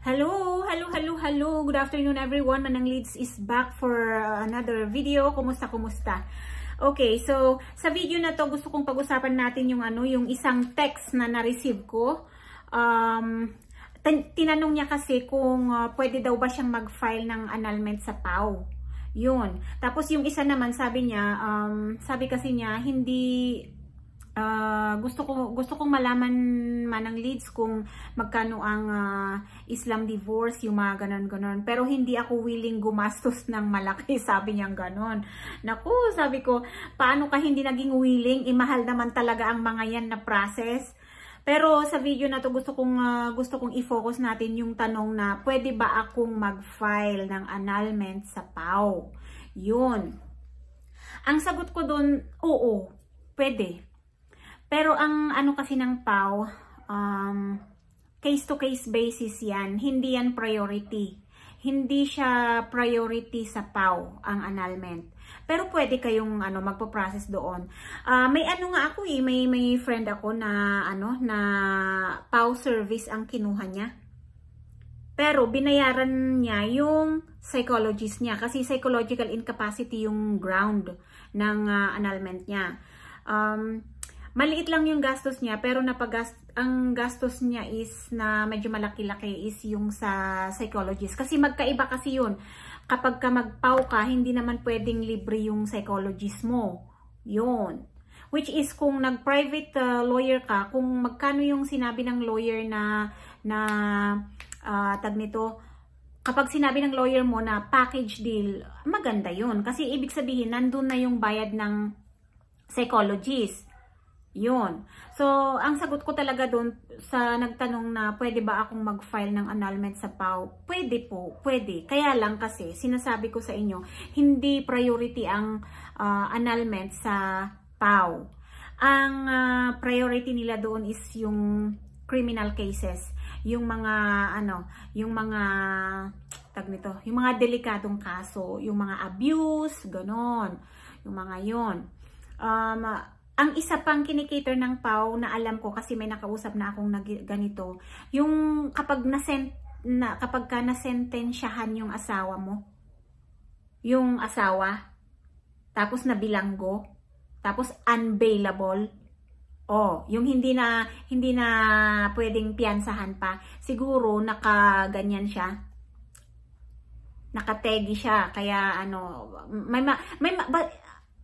Hello! Hello, hello, hello! Good afternoon everyone. Manang Leeds is back for uh, another video. Kumusta, kumusta? Okay, so sa video na to gusto kong pag-usapan natin yung ano, yung isang text na na-receive ko. Um, tinanong niya kasi kung uh, pwede daw ba siyang mag-file ng annulment sa PAO. Yun. Tapos yung isa naman sabi niya, um, sabi kasi niya, hindi Uh, gusto ko gusto kong malaman man ng leads kung magkano ang uh, Islam divorce yung mga ganun ganun pero hindi ako willing gumastos ng malaki sabi niya ganun naku sabi ko paano ka hindi naging willing imahal eh, naman talaga ang mga yan na process pero sa video na to gusto kong uh, gusto kong i-focus natin yung tanong na pwede ba akong mag-file ng annulment sa PAO yun ang sagot ko doon oo pwede pero ang ano kasi ng PAW, um, case-to-case basis yan. Hindi yan priority. Hindi siya priority sa PAW, ang annulment. Pero pwede kayong ano, magpo-process doon. Uh, may ano nga ako eh, may, may friend ako na, ano, na PAW service ang kinuha niya. Pero binayaran niya yung psychologist niya kasi psychological incapacity yung ground ng uh, annulment niya. Um, maliit lang yung gastos niya pero napagast ang gastos niya is na medyo malaki-laki is yung sa psychologist kasi magkaiba kasi yun kapag ka magpau ka hindi naman pwedeng libre yung psychologist mo yun which is kung nag private uh, lawyer ka kung magkano yung sinabi ng lawyer na na uh, tag nito kapag sinabi ng lawyer mo na package deal maganda yun kasi ibig sabihin nandun na yung bayad ng psychologist yun. So, ang sagot ko talaga doon sa nagtanong na pwede ba akong mag-file ng annulment sa PAW? Pwede po, pwede. Kaya lang kasi, sinasabi ko sa inyo, hindi priority ang uh, annulment sa PAW. Ang uh, priority nila doon is yung criminal cases, yung mga ano, yung mga tag nito, yung mga delikadong kaso, yung mga abuse, ganon, yung mga 'yon. Um, ang isa pang kinikater ng pau na alam ko kasi may nakausap na akong ganito, yung kapag nasent na kapag ka nasentensyahan yung asawa mo, yung asawa, tapos na bilanggo, tapos unbailable, Oh, yung hindi na hindi na pwedeng piyansahan pa. Siguro nakaganyan siya. Nakategi siya kaya ano may ma, may ma, but,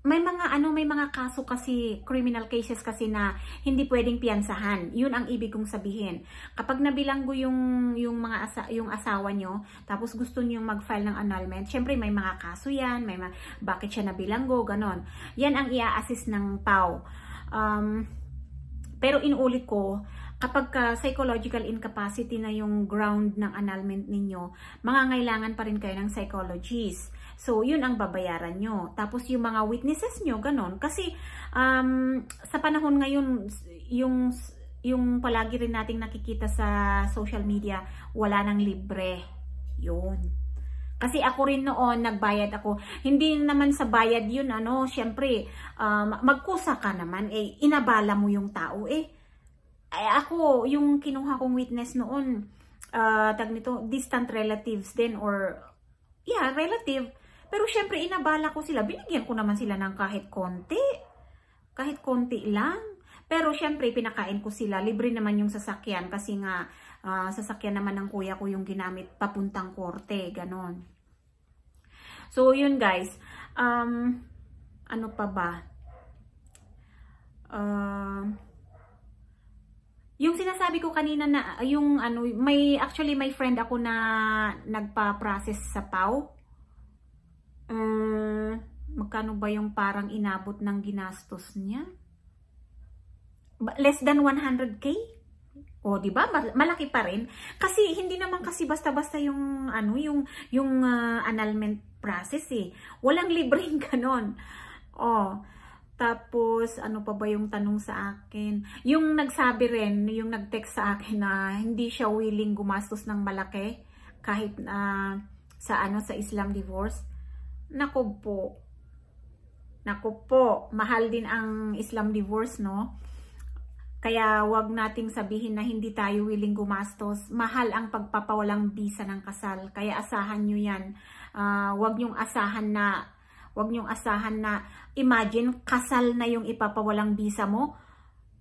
may mga ano may mga kaso kasi criminal cases kasi na hindi pwedeng piyansahan. 'Yun ang ibig kong sabihin. Kapag nabilanggo yung yung mga asa, yung asawa nyo tapos gusto niyo mag-file ng annulment, syempre may mga kaso 'yan, may ma bakit siya nabilanggo, ganon. 'Yan ang ia-assist ng PAW. Um, pero inulit ko, kapag uh, psychological incapacity na yung ground ng annulment ninyo, mangangailangan pa rin kayo ng psychologist. So, yun ang babayaran nyo. Tapos, yung mga witnesses nyo, ganon. Kasi, um, sa panahon ngayon, yung, yung palagi rin nating nakikita sa social media, wala nang libre. Yun. Kasi ako rin noon, nagbayad ako. Hindi naman sa bayad yun, ano, syempre, um, magkusa ka naman, eh, inabala mo yung tao, eh ay, ako, yung kinuha kong witness noon, uh, tag nito, distant relatives din or, yeah, relative. Pero syempre, inabala ko sila. Binigyan ko naman sila ng kahit konti. Kahit konti lang. Pero syempre, pinakain ko sila. Libre naman yung sasakyan kasi nga, uh, sasakyan naman ng kuya ko yung ginamit papuntang korte. Ganon. So, yun guys. Um, ano pa ba? Um... Uh, yung sinasabi ko kanina na yung ano, may actually my friend ako na nagpa-process sa PAW. Um, uh, magkano ba yung parang inabot ng ginastos niya? Less than 100k? O, di ba? Malaki pa rin. Kasi hindi naman kasi basta-basta yung ano, yung yung uh, annulment process eh. Walang libreng ganon. Oh, tapos, ano pa ba yung tanong sa akin? Yung nagsabi rin, yung nag-text sa akin na hindi siya willing gumastos ng malaki kahit na sa ano sa Islam divorce. Nako po. Nako po, mahal din ang Islam divorce, no? Kaya wag nating sabihin na hindi tayo willing gumastos. Mahal ang pagpapawalang bisa ng kasal. Kaya asahan nyo yan. Uh, wag nyong asahan na Huwag niyong asahan na imagine kasal na yung ipapawalang visa mo.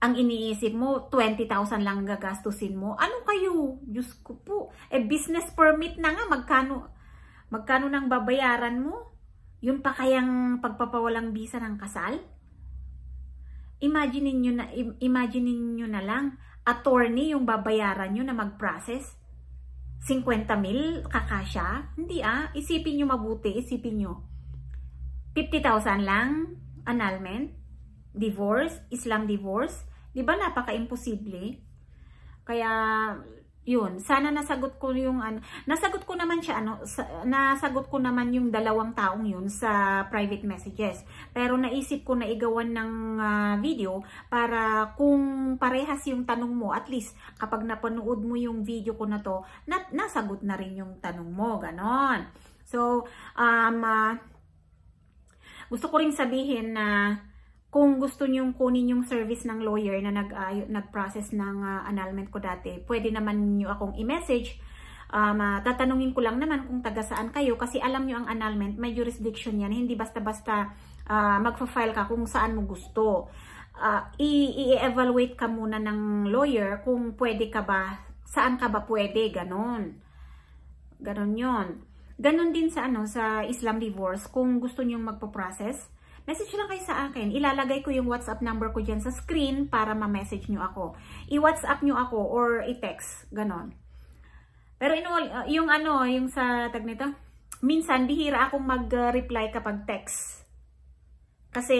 Ang iniisip mo, 20,000 lang gagastusin mo. Ano kayo? Diyos ko po. Eh, business permit na nga. Magkano, magkano nang babayaran mo? Yung pa kayang pagpapawalang visa ng kasal? Imagine niyo na, imagine niyo na lang, attorney yung babayaran niyo na mag-process. 50 mil kakasya? Hindi ah. Isipin niyo mabuti. Isipin niyo. 50,000 lang, annulment, divorce, Islam divorce. Di ba napaka-imposible? Kaya, yun. Sana nasagot ko yung, ano, nasagot ko naman siya, ano, sa, nasagot ko naman yung dalawang taong yun sa private messages. Pero naisip ko na igawan ng uh, video para kung parehas yung tanong mo, at least kapag napanood mo yung video ko na to, na, nasagot na rin yung tanong mo. Ganon. So, um, uh, gusto ko rin sabihin na kung gusto niyong kunin yung service ng lawyer na nag, uh, nag-process ng uh, annulment ko dati, pwede naman niyo akong i-message. Um, uh, tatanungin ko lang naman kung taga saan kayo kasi alam niyo ang annulment, may jurisdiction yan. Hindi basta-basta uh, magfa-file ka kung saan mo gusto. Uh, i-evaluate ka muna ng lawyer kung pwede ka ba, saan ka ba pwede, ganon. Ganon yon Ganon din sa ano sa Islam Divorce, kung gusto niyo magpo-process, message lang kayo sa akin. Ilalagay ko yung WhatsApp number ko diyan sa screen para ma-message niyo ako. I-WhatsApp niyo ako or i-text, ganon. Pero in all, uh, yung ano, yung sa tag nito, minsan bihira akong mag-reply kapag text. Kasi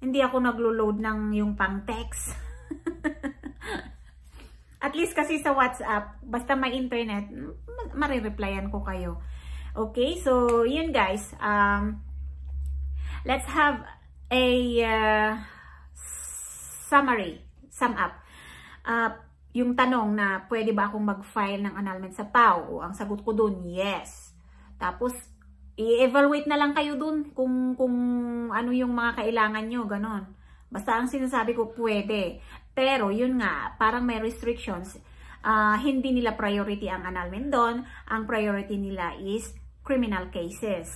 hindi ako naglo-load ng yung pang-text. At least kasi sa WhatsApp, basta may internet, marireplyan ko kayo. Okay, so yun guys. Um, let's have a uh, summary, sum up. Uh, yung tanong na pwede ba akong mag-file ng annulment sa PAO? Ang sagot ko dun, yes. Tapos, i-evaluate na lang kayo dun kung, kung ano yung mga kailangan nyo, ganon. Basta ang sinasabi ko, pwede. Pero yun nga, parang may restrictions. Uh, hindi nila priority ang annulment doon. Ang priority nila is criminal cases.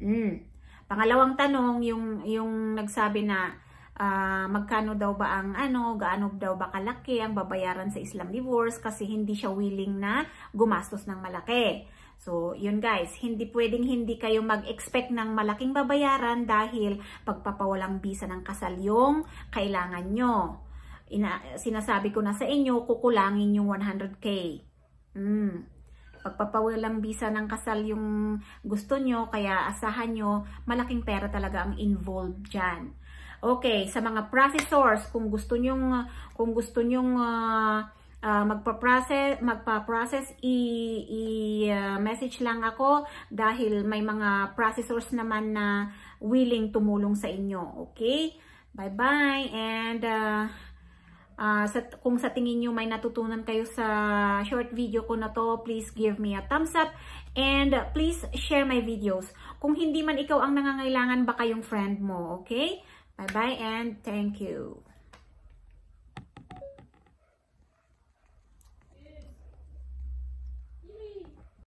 Mm. Pangalawang tanong, yung, yung nagsabi na uh, magkano daw ba ang ano, gaano daw ba kalaki ang babayaran sa Islam divorce kasi hindi siya willing na gumastos ng malaki. So, yun guys, hindi pwedeng hindi kayo mag-expect ng malaking babayaran dahil pagpapawalang bisa ng kasal yung kailangan nyo. Ina sinasabi ko na sa inyo, kukulangin yung 100k. Mm. Pagpapawalang bisa ng kasal yung gusto nyo, kaya asahan nyo, malaking pera talaga ang involved dyan. Okay, sa mga processors, kung gusto nyong, kung gusto nyong uh, uh, magpa-process, magpa-process, i-message ah, uh, lang ako dahil may mga processors naman na willing tumulong sa inyo. Okay? Bye-bye and uh, uh, sa, kung sa tingin nyo may natutunan kayo sa short video ko na to, please give me a thumbs up and uh, please share my videos. Kung hindi man ikaw ang nangangailangan, baka yung friend mo. Okay? Bye-bye and thank you.